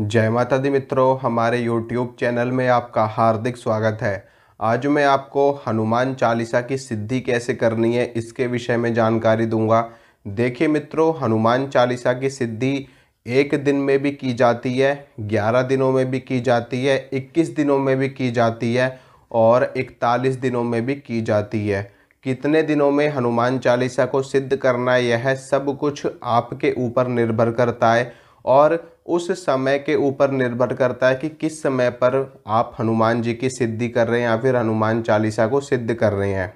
जय माता दी मित्रों हमारे YouTube चैनल में आपका हार्दिक स्वागत है आज मैं आपको हनुमान चालीसा की सिद्धि कैसे करनी है इसके विषय में जानकारी दूंगा देखिए मित्रों हनुमान चालीसा की सिद्धि एक दिन में भी की जाती है ग्यारह दिनों में भी की जाती है इक्कीस दिनों में भी की जाती है और इकतालीस दिनों में भी की जाती है कितने दिनों में हनुमान चालीसा को सिद्ध करना यह सब कुछ आपके ऊपर निर्भर करता है और उस समय के ऊपर निर्भर करता है कि किस समय पर आप हनुमान जी की सिद्धि कर रहे हैं या फिर हनुमान चालीसा को सिद्ध कर रहे हैं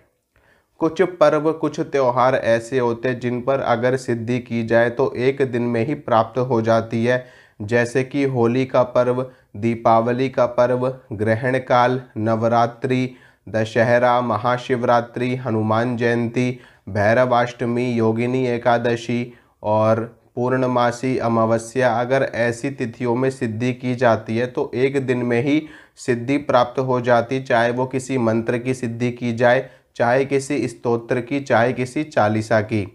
कुछ पर्व कुछ त्यौहार ऐसे होते हैं जिन पर अगर सिद्धि की जाए तो एक दिन में ही प्राप्त हो जाती है जैसे कि होली का पर्व दीपावली का पर्व ग्रहण काल नवरात्रि दशहरा महाशिवरात्रि हनुमान जयंती भैरवाष्टमी योगिनी एकादशी और पूर्णमासी अमावस्या अगर ऐसी तिथियों में सिद्धि की जाती है तो एक दिन में ही सिद्धि प्राप्त हो जाती चाहे वो किसी मंत्र की सिद्धि की जाए चाहे किसी स्तोत्र की चाहे किसी चालीसा की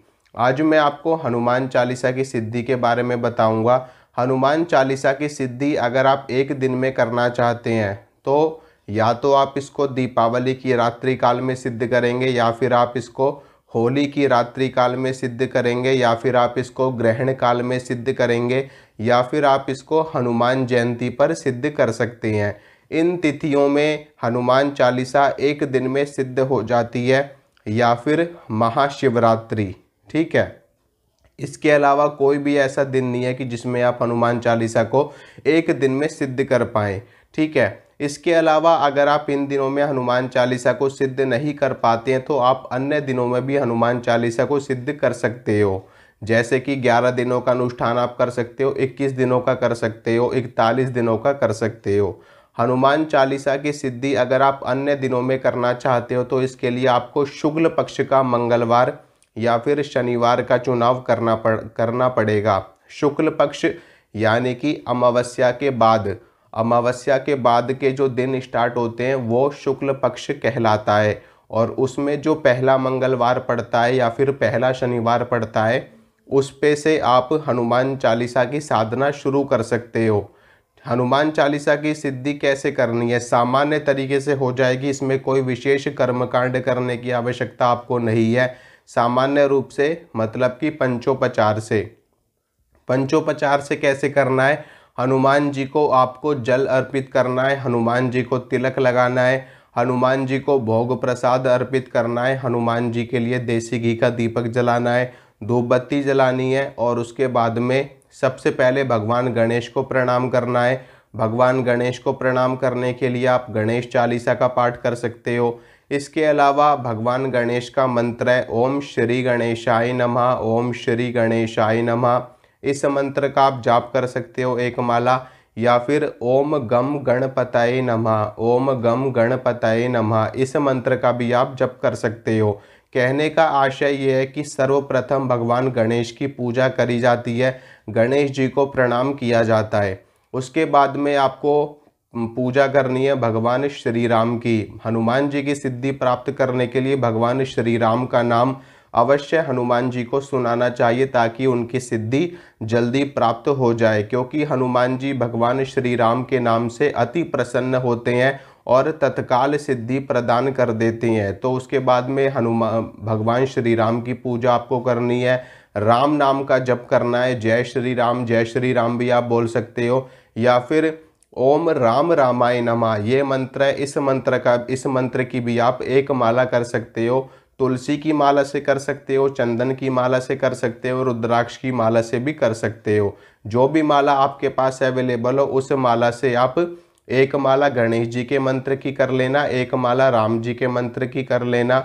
आज मैं आपको हनुमान चालीसा की सिद्धि के बारे में बताऊंगा हनुमान चालीसा की सिद्धि अगर आप एक दिन में करना चाहते हैं तो या तो आप इसको दीपावली की रात्रि काल में सिद्ध करेंगे या फिर आप इसको होली की रात्रि काल में सिद्ध करेंगे या फिर आप इसको ग्रहण काल में सिद्ध करेंगे या फिर आप इसको हनुमान जयंती पर सिद्ध कर सकते हैं इन तिथियों में हनुमान चालीसा एक दिन में सिद्ध हो जाती है या फिर महाशिवरात्रि ठीक है इसके अलावा कोई भी ऐसा दिन नहीं है कि जिसमें आप हनुमान चालीसा को एक दिन में सिद्ध कर पाएँ ठीक है इसके अलावा अगर आप इन दिनों में हनुमान चालीसा को सिद्ध नहीं कर पाते हैं तो आप अन्य दिनों में भी हनुमान चालीसा को सिद्ध कर सकते हो जैसे कि 11 दिनों का अनुष्ठान आप कर सकते हो 21 दिनों का कर सकते हो 41 दिनों का कर सकते हो हनुमान चालीसा की सिद्धि अगर आप अन्य दिनों में करना चाहते हो तो इसके लिए आपको शुक्ल पक्ष का मंगलवार या फिर शनिवार का चुनाव करना पड़ करना पड़ेगा शुक्ल पक्ष यानी कि अमावस्या के बाद अमावस्या के बाद के जो दिन स्टार्ट होते हैं वो शुक्ल पक्ष कहलाता है और उसमें जो पहला मंगलवार पड़ता है या फिर पहला शनिवार पड़ता है उस पे से आप हनुमान चालीसा की साधना शुरू कर सकते हो हनुमान चालीसा की सिद्धि कैसे करनी है सामान्य तरीके से हो जाएगी इसमें कोई विशेष कर्मकांड करने की आवश्यकता आपको नहीं है सामान्य रूप से मतलब कि पंचोपचार से पंचोपचार से कैसे करना है हनुमान जी को आपको जल अर्पित करना है हनुमान जी को तिलक लगाना है हनुमान जी को भोग प्रसाद अर्पित करना है हनुमान जी के लिए देसी घी का दीपक जलाना है धूप बत्ती जलानी है और उसके बाद में सबसे पहले भगवान गणेश को प्रणाम करना है भगवान गणेश को प्रणाम करने के लिए आप गणेश चालीसा का पाठ कर सकते हो इसके अलावा भगवान गणेश का मंत्र है ओम श्री गणेशाय नमः ओम श्री गणेशाय नमः इस मंत्र का आप जाप कर सकते हो एक माला या फिर ओम गम गणपताये नमः ओम गम गणपताये नमः इस मंत्र का भी आप जप कर सकते हो कहने का आशय यह है कि सर्वप्रथम भगवान गणेश की पूजा करी जाती है गणेश जी को प्रणाम किया जाता है उसके बाद में आपको पूजा करनी है भगवान श्री राम की हनुमान जी की सिद्धि प्राप्त करने के लिए भगवान श्री राम का नाम अवश्य हनुमान जी को सुनाना चाहिए ताकि उनकी सिद्धि जल्दी प्राप्त हो जाए क्योंकि हनुमान जी भगवान श्री राम के नाम से अति प्रसन्न होते हैं और तत्काल सिद्धि प्रदान कर देती हैं तो उसके बाद में हनुमान भगवान श्री राम की पूजा आपको करनी है राम नाम का जप करना है जय श्री राम जय श्री राम भी आप बोल सकते हो या फिर ओम राम रामाय नमः ये मंत्र है इस मंत्र का इस मंत्र की भी आप एक माला कर सकते हो तुलसी की माला से कर सकते हो चंदन की माला से कर सकते हो रुद्राक्ष की माला से भी कर सकते हो जो भी माला आपके पास अवेलेबल हो उस माला से आप एक माला गणेश जी के मंत्र की कर लेना एक माला राम जी के मंत्र की कर लेना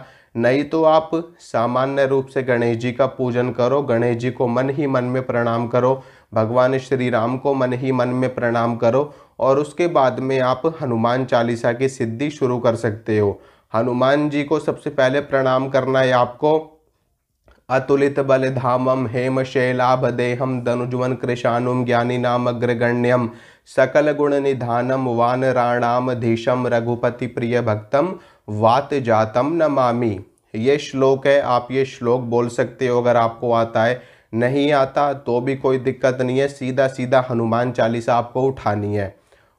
नहीं तो आप सामान्य रूप से गणेश जी का पूजन करो गणेश जी को मन ही मन में प्रणाम करो भगवान श्री राम को मन ही मन में प्रणाम करो और उसके बाद में आप हनुमान चालीसा की सिद्धि शुरू कर सकते हो हनुमान जी को सबसे पहले प्रणाम करना है आपको अतुलित बल धामम हेम शैलाभ देहम धनुजवन कृषाणुम ज्ञानी नाम अग्रगण्यम सकल गुण निधानम वान राणामधीशम रघुपति प्रिय भक्तम वात जातम नमामि ये श्लोक है आप ये श्लोक बोल सकते हो अगर आपको आता है नहीं आता तो भी कोई दिक्कत नहीं है सीधा सीधा हनुमान चालीसा आपको उठानी है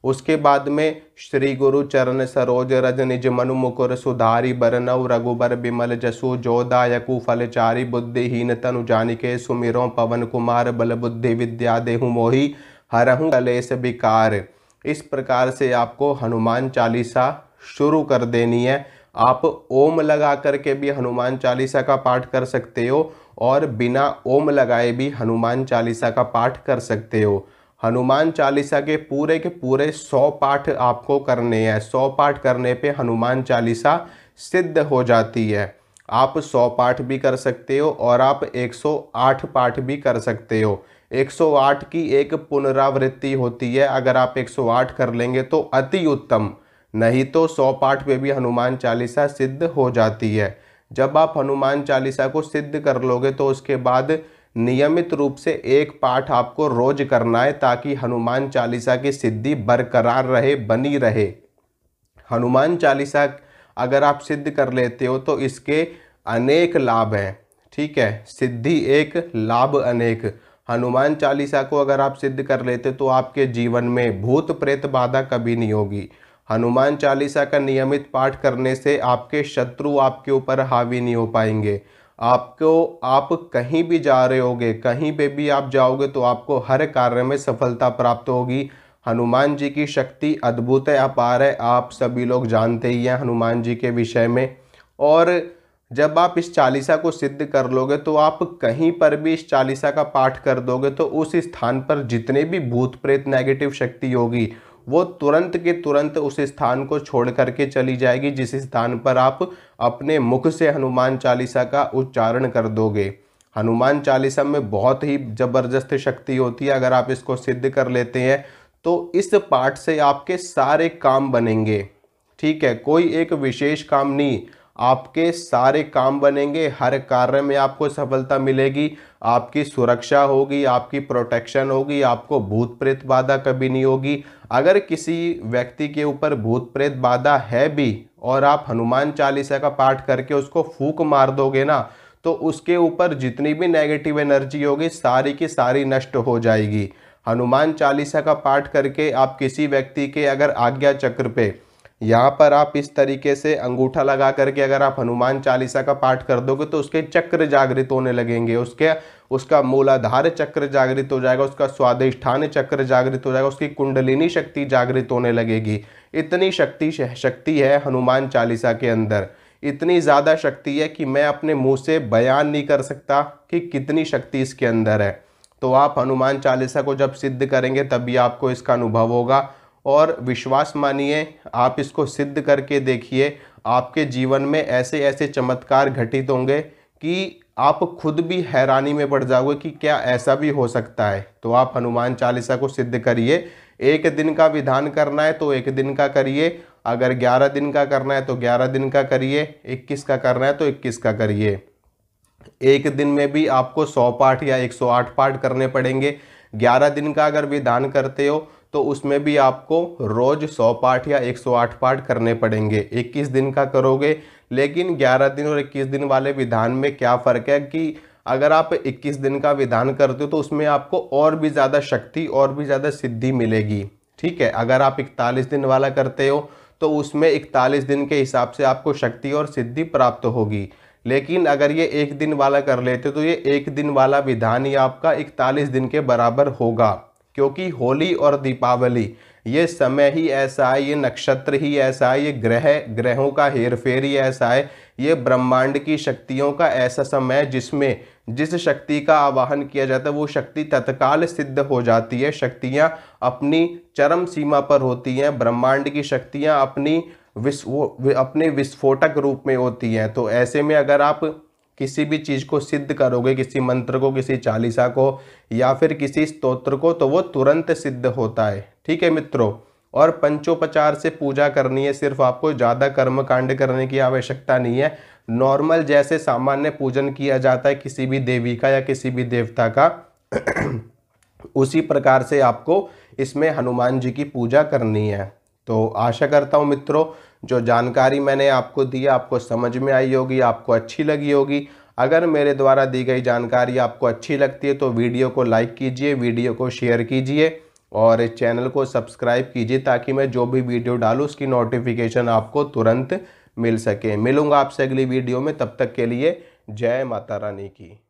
उसके बाद में श्री गुरु चरण सरोज रज निज मनु मुकुर सुधारी बरनव रघुबर बिमल जसु जोदायकु फलचारी बुद्धिहीन तनु जानिके सुमिरो पवन कुमार बल बुद्धि विद्या देहु मोहि हरहु कलेश विकार इस प्रकार से आपको हनुमान चालीसा शुरू कर देनी है आप ओम लगा करके भी हनुमान चालीसा का पाठ कर सकते हो और बिना ओम लगाए भी हनुमान चालीसा का पाठ कर सकते हो हनुमान चालीसा के पूरे के पूरे सौ पाठ आपको करने हैं सौ पाठ करने पे हनुमान चालीसा सिद्ध हो जाती है आप सौ पाठ भी कर सकते हो और आप एक सौ आठ पाठ भी कर सकते हो एक सौ आठ की एक पुनरावृत्ति होती है अगर आप एक सौ आठ कर लेंगे तो अति उत्तम नहीं तो सौ पाठ पे भी हनुमान चालीसा सिद्ध हो जाती है जब आप हनुमान चालीसा को सिद्ध कर लोगे तो उसके बाद नियमित रूप से एक पाठ आपको रोज करना है ताकि हनुमान चालीसा की सिद्धि बरकरार रहे बनी रहे हनुमान चालीसा अगर आप सिद्ध कर लेते हो तो इसके अनेक लाभ हैं ठीक है सिद्धि एक लाभ अनेक हनुमान चालीसा को अगर आप सिद्ध कर लेते तो आपके जीवन में भूत प्रेत बाधा कभी नहीं होगी हनुमान चालीसा का नियमित पाठ करने से आपके शत्रु आपके ऊपर हावी नहीं हो पाएंगे आपको आप कहीं भी जा रहे होगे कहीं पे भी आप जाओगे तो आपको हर कार्य में सफलता प्राप्त होगी हनुमान जी की शक्ति अद्भुत है अपार है आप सभी लोग जानते ही हैं हनुमान जी के विषय में और जब आप इस चालीसा को सिद्ध कर लोगे तो आप कहीं पर भी इस चालीसा का पाठ कर दोगे तो उस स्थान पर जितने भी भूत प्रेत नेगेटिव शक्ति होगी वो तुरंत के तुरंत उस स्थान को छोड़ करके चली जाएगी जिस स्थान पर आप अपने मुख से हनुमान चालीसा का उच्चारण कर दोगे हनुमान चालीसा में बहुत ही ज़बरदस्त शक्ति होती है अगर आप इसको सिद्ध कर लेते हैं तो इस पाठ से आपके सारे काम बनेंगे ठीक है कोई एक विशेष काम नहीं आपके सारे काम बनेंगे हर कार्य में आपको सफलता मिलेगी आपकी सुरक्षा होगी आपकी प्रोटेक्शन होगी आपको भूत प्रेत बाधा कभी नहीं होगी अगर किसी व्यक्ति के ऊपर भूत प्रेत बाधा है भी और आप हनुमान चालीसा का पाठ करके उसको फूक मार दोगे ना तो उसके ऊपर जितनी भी नेगेटिव एनर्जी होगी सारी की सारी नष्ट हो जाएगी हनुमान चालीसा का पाठ करके आप किसी व्यक्ति के अगर आज्ञा चक्र पे यहाँ पर आप इस तरीके से अंगूठा लगा करके अगर आप हनुमान चालीसा का पाठ कर दोगे तो उसके चक्र जागृत होने लगेंगे उसके उसका मूलाधार चक्र जागृत हो जाएगा उसका स्वादिष्ठान चक्र जागृत हो जाएगा उसकी कुंडलिनी शक्ति जागृत होने लगेगी इतनी शक्ति शक्ति है हनुमान चालीसा के अंदर इतनी ज़्यादा शक्ति है कि मैं अपने मुँह से बयान नहीं कर सकता कि कितनी शक्ति इसके अंदर है तो आप हनुमान चालीसा को जब सिद्ध करेंगे तभी आपको इसका अनुभव होगा और विश्वास मानिए आप इसको सिद्ध करके देखिए आपके जीवन में ऐसे ऐसे चमत्कार घटित होंगे कि आप खुद भी हैरानी में पड़ जाओगे कि क्या ऐसा भी हो सकता है तो आप हनुमान चालीसा को सिद्ध करिए एक दिन का विधान करना है तो एक दिन का करिए अगर ग्यारह दिन का करना है तो ग्यारह दिन का करिए इक्कीस का करना है तो इक्कीस का करिए एक दिन में भी आपको सौ पाठ या एक सौ आठ पाठ करने पड़ेंगे ग्यारह दिन का अगर विधान करते हो तो उसमें भी आपको रोज़ 100 पाठ या 108 पाठ करने पड़ेंगे 21 दिन का करोगे लेकिन 11 दिन और 21 दिन वाले विधान में क्या फ़र्क है कि अगर आप 21 दिन का विधान करते हो तो उसमें आपको और भी ज़्यादा शक्ति और भी ज़्यादा सिद्धि मिलेगी ठीक है अगर आप इकतालीस दिन वाला करते हो तो उसमें इकतालीस दिन के हिसाब से आपको शक्ति और सिद्धि प्राप्त होगी लेकिन अगर ये एक दिन वाला कर लेते हो तो ये एक दिन वाला विधान ही आपका इकतालीस दिन के बराबर होगा क्योंकि होली और दीपावली ये समय ही ऐसा है ये नक्षत्र ही ऐसा है ये ग्रह ग्रहों का हेरफेर ही ऐसा है ये ब्रह्मांड की शक्तियों का ऐसा समय है जिसमें जिस शक्ति का आवाहन किया जाता है वो शक्ति तत्काल सिद्ध हो जाती है शक्तियाँ अपनी चरम सीमा पर होती हैं ब्रह्मांड की शक्तियाँ अपनी विस्फो अपने विस्फोटक रूप में होती हैं तो ऐसे में अगर आप किसी भी चीज़ को सिद्ध करोगे किसी मंत्र को किसी चालीसा को या फिर किसी स्तोत्र को तो वो तुरंत सिद्ध होता है ठीक है मित्रों और पंचोपचार से पूजा करनी है सिर्फ आपको ज़्यादा कर्म कांड करने की आवश्यकता नहीं है नॉर्मल जैसे सामान्य पूजन किया जाता है किसी भी देवी का या किसी भी देवता का उसी प्रकार से आपको इसमें हनुमान जी की पूजा करनी है तो आशा करता हूँ मित्रों जो जानकारी मैंने आपको दी आपको समझ में आई होगी आपको अच्छी लगी होगी अगर मेरे द्वारा दी गई जानकारी आपको अच्छी लगती है तो वीडियो को लाइक कीजिए वीडियो को शेयर कीजिए और इस चैनल को सब्सक्राइब कीजिए ताकि मैं जो भी वीडियो डालूँ उसकी नोटिफिकेशन आपको तुरंत मिल सके मिलूँगा आपसे अगली वीडियो में तब तक के लिए जय माता रानी की